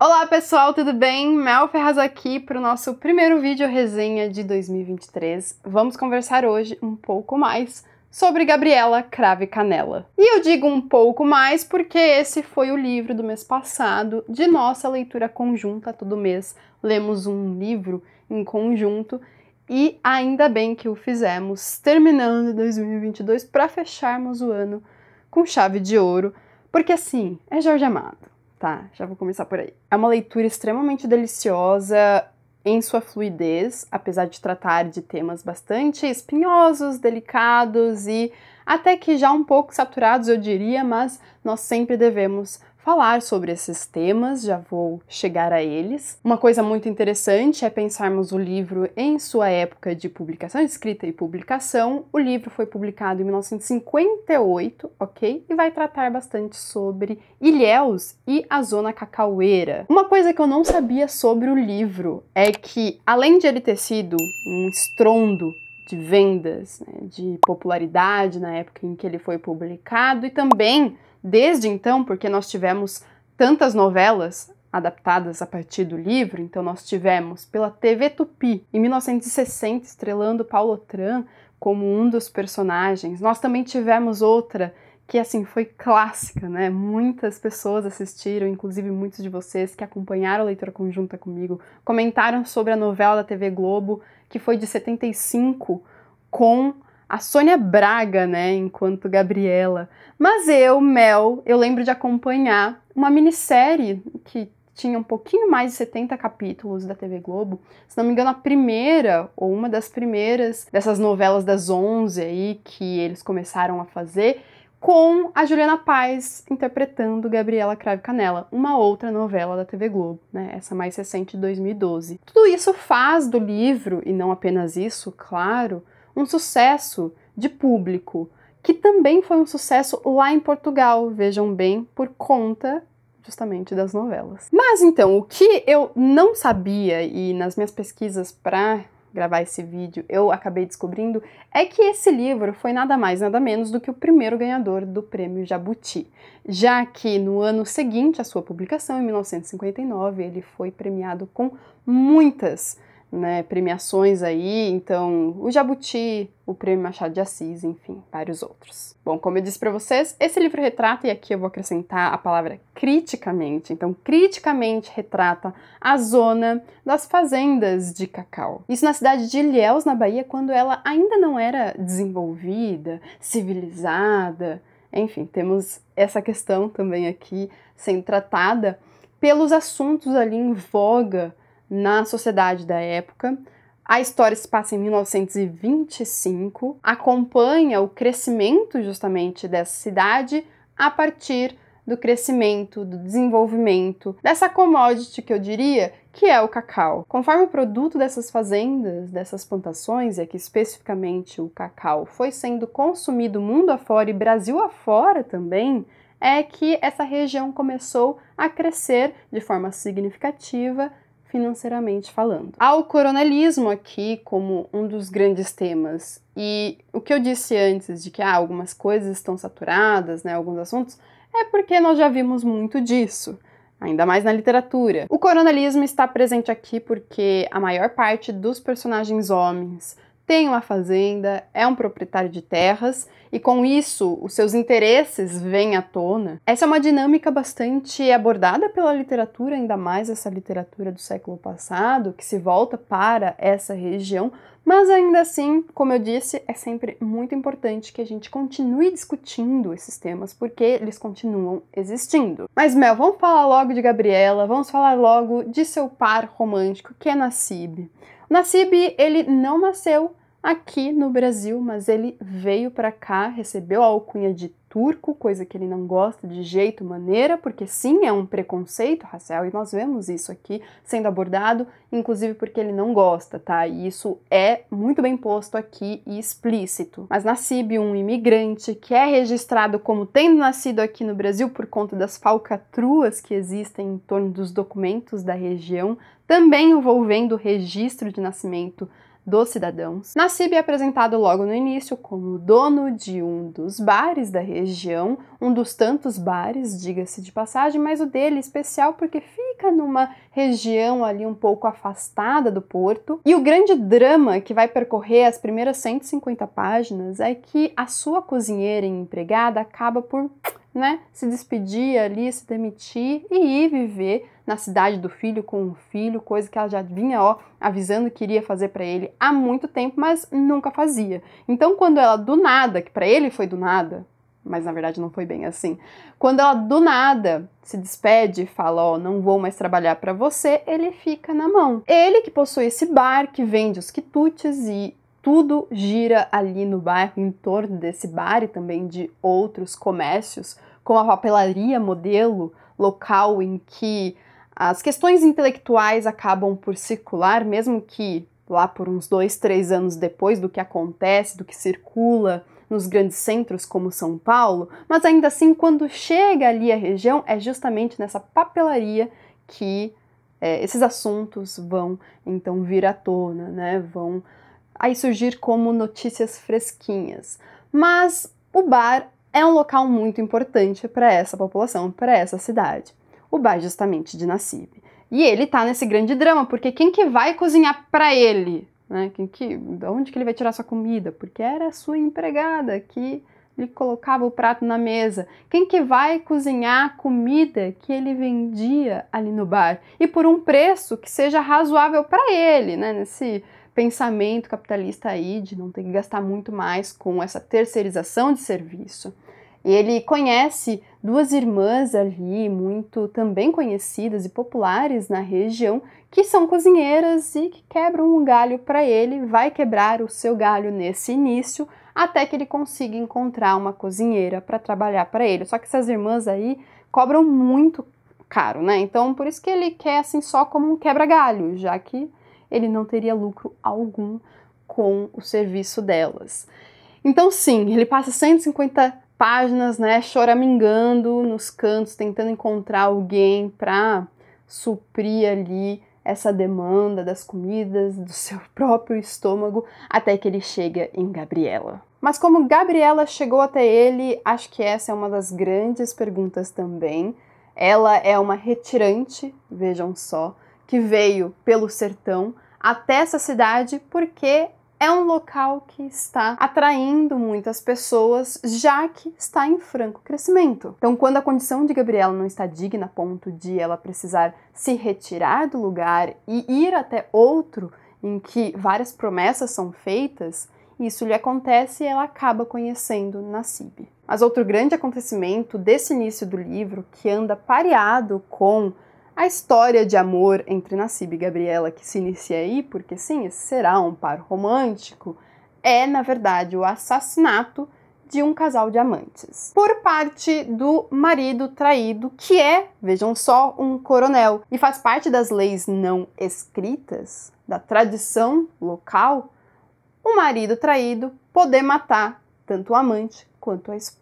Olá pessoal, tudo bem? Mel Ferraz aqui para o nosso primeiro vídeo resenha de 2023. Vamos conversar hoje um pouco mais sobre Gabriela Crave Canela. E eu digo um pouco mais porque esse foi o livro do mês passado de nossa leitura conjunta. Todo mês lemos um livro em conjunto e ainda bem que o fizemos, terminando 2022 para fecharmos o ano com chave de ouro, porque assim é Jorge Amado. Tá, já vou começar por aí. É uma leitura extremamente deliciosa em sua fluidez, apesar de tratar de temas bastante espinhosos, delicados e até que já um pouco saturados, eu diria, mas nós sempre devemos falar sobre esses temas, já vou chegar a eles. Uma coisa muito interessante é pensarmos o livro em sua época de publicação, escrita e publicação. O livro foi publicado em 1958, ok? E vai tratar bastante sobre Ilhéus e a zona cacaueira. Uma coisa que eu não sabia sobre o livro é que, além de ele ter sido um estrondo de vendas, né, de popularidade na época em que ele foi publicado e também desde então, porque nós tivemos tantas novelas adaptadas a partir do livro, então nós tivemos pela TV Tupi em 1960 estrelando Paulo Tran como um dos personagens. Nós também tivemos outra que assim foi clássica, né? Muitas pessoas assistiram, inclusive muitos de vocês que acompanharam a leitura conjunta comigo, comentaram sobre a novela da TV Globo, que foi de 75, com a Sônia Braga, né, enquanto Gabriela. Mas eu, Mel, eu lembro de acompanhar uma minissérie que tinha um pouquinho mais de 70 capítulos da TV Globo. Se não me engano, a primeira ou uma das primeiras dessas novelas das 11 aí que eles começaram a fazer com a Juliana Paz interpretando Gabriela Crave Canela, uma outra novela da TV Globo, né? essa mais recente de 2012. Tudo isso faz do livro, e não apenas isso, claro, um sucesso de público, que também foi um sucesso lá em Portugal, vejam bem, por conta justamente das novelas. Mas então, o que eu não sabia e nas minhas pesquisas para gravar esse vídeo, eu acabei descobrindo, é que esse livro foi nada mais, nada menos do que o primeiro ganhador do prêmio Jabuti, já que no ano seguinte à sua publicação, em 1959, ele foi premiado com muitas né, premiações aí, então o Jabuti, o Prêmio Machado de Assis, enfim, vários outros. Bom, como eu disse para vocês, esse livro retrata, e aqui eu vou acrescentar a palavra criticamente, então criticamente retrata a zona das fazendas de cacau. Isso na cidade de Ilhéus, na Bahia, quando ela ainda não era desenvolvida, civilizada, enfim, temos essa questão também aqui sendo tratada pelos assuntos ali em voga na sociedade da época. A história se passa em 1925, acompanha o crescimento justamente dessa cidade a partir do crescimento, do desenvolvimento dessa commodity que eu diria que é o cacau. Conforme o produto dessas fazendas, dessas plantações, é e aqui especificamente o cacau, foi sendo consumido mundo afora e Brasil afora também, é que essa região começou a crescer de forma significativa financeiramente falando. Há o coronelismo aqui como um dos grandes temas. E o que eu disse antes de que ah, algumas coisas estão saturadas, né, alguns assuntos, é porque nós já vimos muito disso. Ainda mais na literatura. O coronelismo está presente aqui porque a maior parte dos personagens homens tem uma fazenda, é um proprietário de terras e com isso os seus interesses vêm à tona. Essa é uma dinâmica bastante abordada pela literatura, ainda mais essa literatura do século passado, que se volta para essa região, mas ainda assim, como eu disse, é sempre muito importante que a gente continue discutindo esses temas porque eles continuam existindo. Mas Mel, vamos falar logo de Gabriela, vamos falar logo de seu par romântico que é Nasib Nasib ele não nasceu aqui no Brasil, mas ele veio para cá, recebeu a alcunha de turco, coisa que ele não gosta de jeito, maneira, porque sim, é um preconceito racial e nós vemos isso aqui sendo abordado, inclusive porque ele não gosta, tá? E isso é muito bem posto aqui e explícito. Mas nascibe um imigrante que é registrado como tendo nascido aqui no Brasil por conta das falcatruas que existem em torno dos documentos da região, também envolvendo o registro de nascimento dos cidadãos. Nassib é apresentado logo no início como dono de um dos bares da região, um dos tantos bares, diga-se de passagem, mas o dele é especial porque fica numa região ali um pouco afastada do porto. E o grande drama que vai percorrer as primeiras 150 páginas é que a sua cozinheira e empregada acaba por né, se despedir ali, se demitir e ir viver na cidade do filho com o filho, coisa que ela já vinha, ó, avisando que iria fazer para ele há muito tempo, mas nunca fazia. Então, quando ela do nada, que para ele foi do nada, mas na verdade não foi bem assim. Quando ela do nada se despede e fala, ó, oh, não vou mais trabalhar para você, ele fica na mão. Ele que possui esse bar que vende os quitutes e tudo gira ali no bairro em torno desse bar e também de outros comércios como a papelaria modelo, local em que as questões intelectuais acabam por circular, mesmo que lá por uns dois, três anos depois do que acontece, do que circula nos grandes centros como São Paulo, mas ainda assim, quando chega ali a região, é justamente nessa papelaria que é, esses assuntos vão então vir à tona, né? Vão aí surgir como notícias fresquinhas. Mas o bar é um local muito importante para essa população, para essa cidade, o bar justamente de Nassib. E ele está nesse grande drama, porque quem que vai cozinhar para ele? Né? Quem que, de onde que ele vai tirar sua comida? Porque era a sua empregada que lhe colocava o prato na mesa. Quem que vai cozinhar a comida que ele vendia ali no bar? E por um preço que seja razoável para ele, né? Nesse pensamento capitalista aí de não ter que gastar muito mais com essa terceirização de serviço. Ele conhece duas irmãs ali, muito também conhecidas e populares na região, que são cozinheiras e que quebram um galho para ele, vai quebrar o seu galho nesse início, até que ele consiga encontrar uma cozinheira para trabalhar para ele. Só que essas irmãs aí cobram muito caro, né? Então, por isso que ele quer assim só como um quebra-galho, já que ele não teria lucro algum com o serviço delas. Então, sim, ele passa 150 páginas, né, choramingando nos cantos, tentando encontrar alguém para suprir ali essa demanda das comidas, do seu próprio estômago, até que ele chega em Gabriela. Mas como Gabriela chegou até ele, acho que essa é uma das grandes perguntas também. Ela é uma retirante, vejam só, que veio pelo sertão até essa cidade porque é um local que está atraindo muitas pessoas, já que está em franco crescimento. Então, quando a condição de Gabriela não está digna a ponto de ela precisar se retirar do lugar e ir até outro em que várias promessas são feitas, isso lhe acontece e ela acaba conhecendo Nassib. Mas outro grande acontecimento desse início do livro, que anda pareado com a história de amor entre Nassib e Gabriela, que se inicia aí, porque sim, esse será um par romântico, é na verdade o assassinato de um casal de amantes por parte do marido traído, que é, vejam só, um coronel e faz parte das leis não escritas da tradição local. O marido traído poder matar tanto o amante quanto a esposa.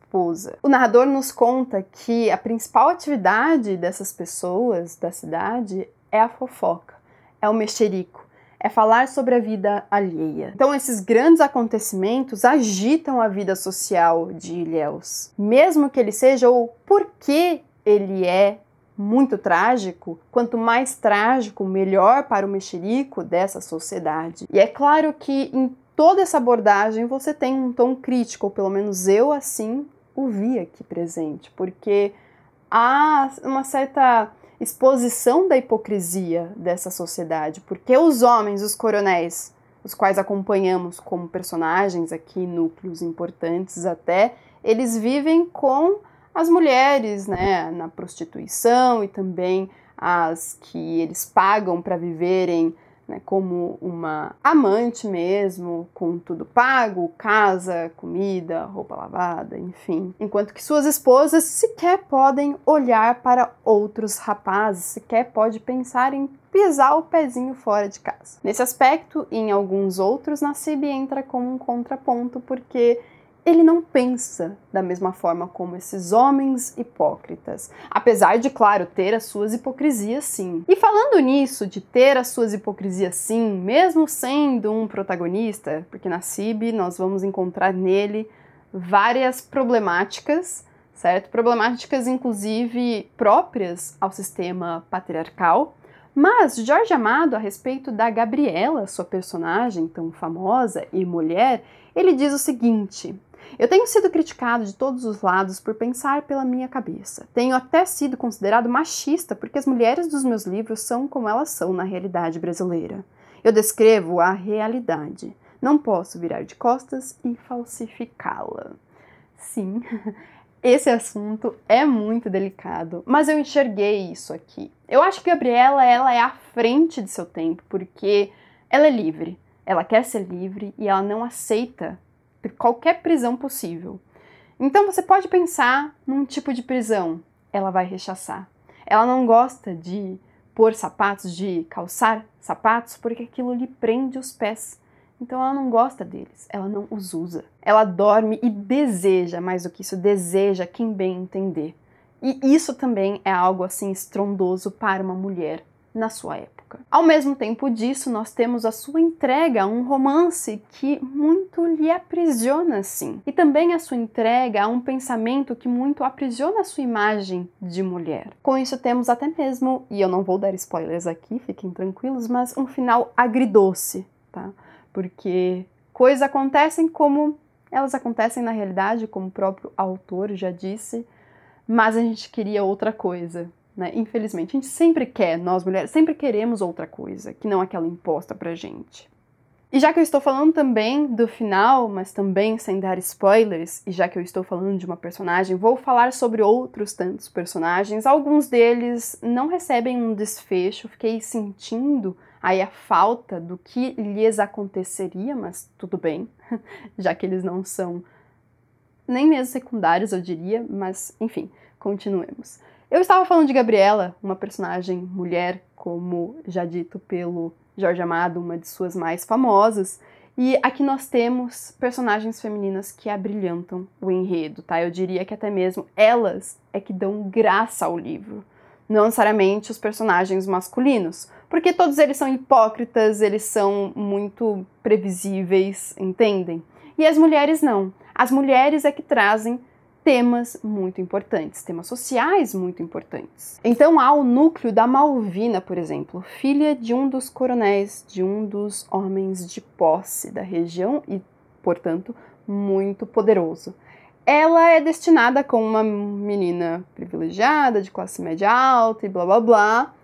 O narrador nos conta que a principal atividade dessas pessoas da cidade é a fofoca, é o mexerico é falar sobre a vida alheia. Então, esses grandes acontecimentos agitam a vida social de Ilhéus. Mesmo que ele seja, ou porque ele é muito trágico, quanto mais trágico, melhor para o mexerico dessa sociedade. E é claro que em toda essa abordagem você tem um tom crítico, ou pelo menos eu assim o vi aqui presente, porque há uma certa exposição da hipocrisia dessa sociedade, porque os homens, os coronéis, os quais acompanhamos como personagens aqui, núcleos importantes até, eles vivem com as mulheres, né, na prostituição e também as que eles pagam para viverem né, como uma amante mesmo, com tudo pago, casa, comida, roupa lavada, enfim. Enquanto que suas esposas sequer podem olhar para outros rapazes, sequer pode pensar em pisar o pezinho fora de casa. Nesse aspecto e em alguns outros, Nassib entra como um contraponto porque ele não pensa da mesma forma como esses homens hipócritas, apesar de, claro, ter as suas hipocrisias sim. E falando nisso, de ter as suas hipocrisias sim, mesmo sendo um protagonista, porque na CIB nós vamos encontrar nele várias problemáticas, certo? Problemáticas, inclusive, próprias ao sistema patriarcal. Mas Jorge Amado, a respeito da Gabriela, sua personagem tão famosa e mulher, ele diz o seguinte: eu tenho sido criticado de todos os lados por pensar pela minha cabeça. Tenho até sido considerado machista porque as mulheres dos meus livros são como elas são na realidade brasileira. Eu descrevo a realidade. Não posso virar de costas e falsificá-la. Sim, esse assunto é muito delicado, mas eu enxerguei isso aqui. Eu acho que Gabriela ela é à frente de seu tempo porque ela é livre. Ela quer ser livre e ela não aceita qualquer prisão possível. Então você pode pensar num tipo de prisão, ela vai rechaçar. Ela não gosta de pôr sapatos, de calçar sapatos, porque aquilo lhe prende os pés. Então ela não gosta deles, ela não os usa. Ela dorme e deseja, mais do que isso, deseja quem bem entender. E isso também é algo assim estrondoso para uma mulher na sua época época. Ao mesmo tempo disso, nós temos a sua entrega a um romance que muito lhe aprisiona, sim, e também a sua entrega a um pensamento que muito aprisiona a sua imagem de mulher. Com isso, temos até mesmo, e eu não vou dar spoilers aqui, fiquem tranquilos, mas um final agridoce, tá? Porque coisas acontecem como elas acontecem na realidade, como o próprio autor já disse, mas a gente queria outra coisa. Né? Infelizmente, a gente sempre quer, nós mulheres, sempre queremos outra coisa que não aquela imposta pra gente. E já que eu estou falando também do final, mas também sem dar spoilers, e já que eu estou falando de uma personagem, vou falar sobre outros tantos personagens. Alguns deles não recebem um desfecho, fiquei sentindo aí a falta do que lhes aconteceria, mas tudo bem, já que eles não são nem mesmo secundários, eu diria, mas enfim, continuemos. Eu estava falando de Gabriela, uma personagem mulher, como já dito pelo Jorge Amado, uma de suas mais famosas, e aqui nós temos personagens femininas que abrilhantam o enredo, tá? Eu diria que até mesmo elas é que dão graça ao livro, não necessariamente os personagens masculinos, porque todos eles são hipócritas, eles são muito previsíveis, entendem? E as mulheres não. As mulheres é que trazem temas muito importantes, temas sociais muito importantes. Então há o núcleo da Malvina, por exemplo, filha de um dos coronéis, de um dos homens de posse da região e, portanto, muito poderoso. Ela é destinada como uma menina privilegiada, de classe média alta e blá blá blá,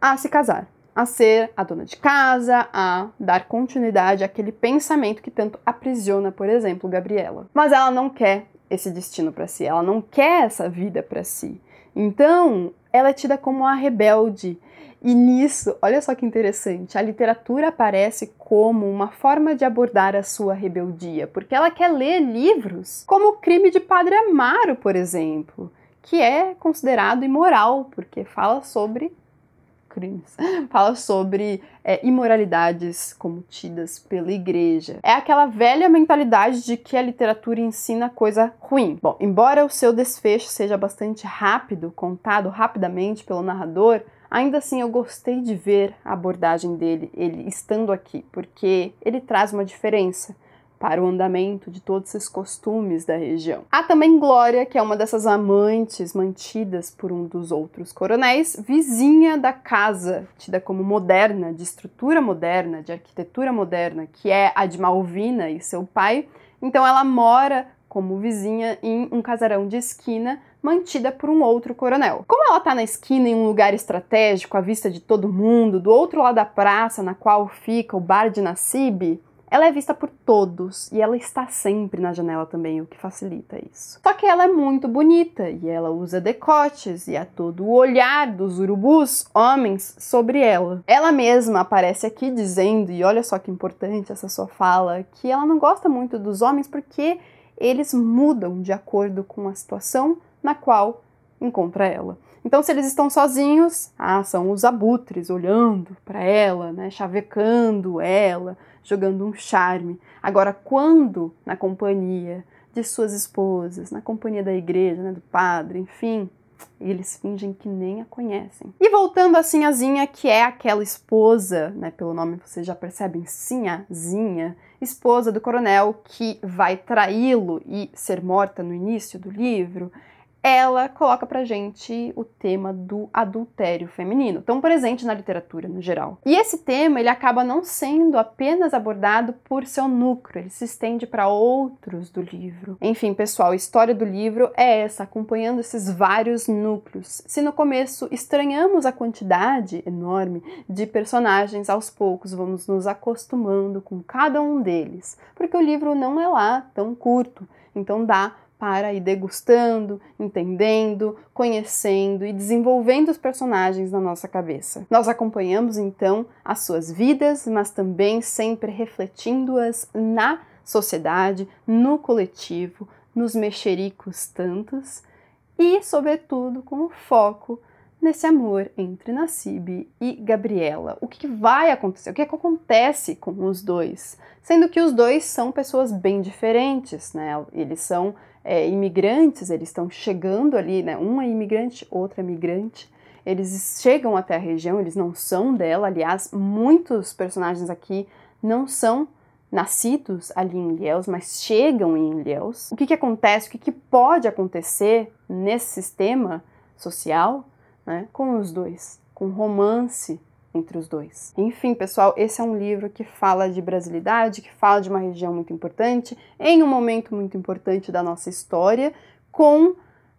a se casar, a ser a dona de casa, a dar continuidade àquele pensamento que tanto aprisiona, por exemplo, Gabriela. Mas ela não quer esse destino para si, ela não quer essa vida para si. Então, ela é tida como a rebelde. E nisso, olha só que interessante, a literatura aparece como uma forma de abordar a sua rebeldia, porque ela quer ler livros como O Crime de Padre Amaro, por exemplo, que é considerado imoral, porque fala sobre crimes, fala sobre é, imoralidades cometidas pela igreja. É aquela velha mentalidade de que a literatura ensina coisa ruim. Bom, embora o seu desfecho seja bastante rápido, contado rapidamente pelo narrador, Ainda assim, eu gostei de ver a abordagem dele, ele estando aqui, porque ele traz uma diferença para o andamento de todos esses costumes da região. Há também Glória, que é uma dessas amantes mantidas por um dos outros coronéis, vizinha da casa, tida como moderna, de estrutura moderna, de arquitetura moderna, que é a de Malvina e seu pai. Então ela mora como vizinha em um casarão de esquina mantida por um outro coronel. Como ela está na esquina em um lugar estratégico, à vista de todo mundo, do outro lado da praça na qual fica o bar de Nasib, ela é vista por todos e ela está sempre na janela também, o que facilita isso. Só que ela é muito bonita e ela usa decotes e há é todo o olhar dos urubus, homens, sobre ela. Ela mesma aparece aqui dizendo, e olha só que importante essa sua fala, que ela não gosta muito dos homens porque eles mudam de acordo com a situação na qual encontra ela. Então, se eles estão sozinhos, ah, são os abutres olhando para ela, né, chavecando ela, jogando um charme. Agora, quando na companhia de suas esposas, na companhia da igreja, né, do padre, enfim, eles fingem que nem a conhecem. E voltando a Sinhazinha, que é aquela esposa, né, pelo nome vocês já percebem, Sinhazinha, esposa do coronel que vai traí-lo e ser morta no início do livro, ela coloca pra gente o tema do adultério feminino, tão presente na literatura no geral. E esse tema, ele acaba não sendo apenas abordado por seu núcleo, ele se estende para outros do livro. Enfim, pessoal, a história do livro é essa, acompanhando esses vários núcleos. Se no começo estranhamos a quantidade enorme de personagens, aos poucos vamos nos acostumando com cada um deles, porque o livro não é lá tão curto, então dá para ir degustando, entendendo, conhecendo e desenvolvendo os personagens na nossa cabeça. Nós acompanhamos então as suas vidas, mas também sempre refletindo-as na sociedade, no coletivo, nos mexericos tantos e, sobretudo, com o foco nesse amor entre Nassib e Gabriela. O que vai acontecer? O que, é que acontece com os dois? Sendo que os dois são pessoas bem diferentes, né? Eles são é, imigrantes, eles estão chegando ali, né? Uma é imigrante, outra é migrante. Eles chegam até a região, eles não são dela. Aliás, muitos personagens aqui não são nascidos ali em Ilhéus, mas chegam em Ilhéus. O que, que acontece, o que, que pode acontecer nesse sistema social né, com os dois? Com romance entre os dois. Enfim, pessoal, esse é um livro que fala de brasilidade, que fala de uma região muito importante, em um momento muito importante da nossa história, com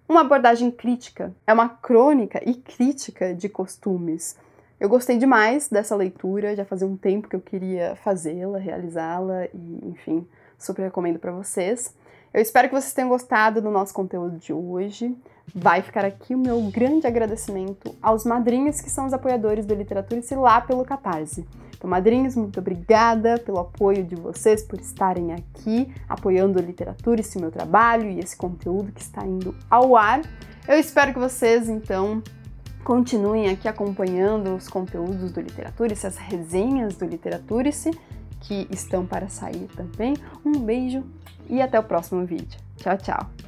uma abordagem crítica. É uma crônica e crítica de costumes. Eu gostei demais dessa leitura, já fazia um tempo que eu queria fazê-la, realizá-la e, enfim, super recomendo para vocês. Eu espero que vocês tenham gostado do nosso conteúdo de hoje. Vai ficar aqui o meu grande agradecimento aos madrinhos que são os apoiadores do Literatura e lá pelo Catarse. Então, madrinhos, muito obrigada pelo apoio de vocês, por estarem aqui apoiando a literatura, esse meu trabalho e esse conteúdo que está indo ao ar. Eu espero que vocês, então, continuem aqui acompanhando os conteúdos do Literaturice, as resenhas do Literatura que estão para sair também. Um beijo e até o próximo vídeo. Tchau, tchau!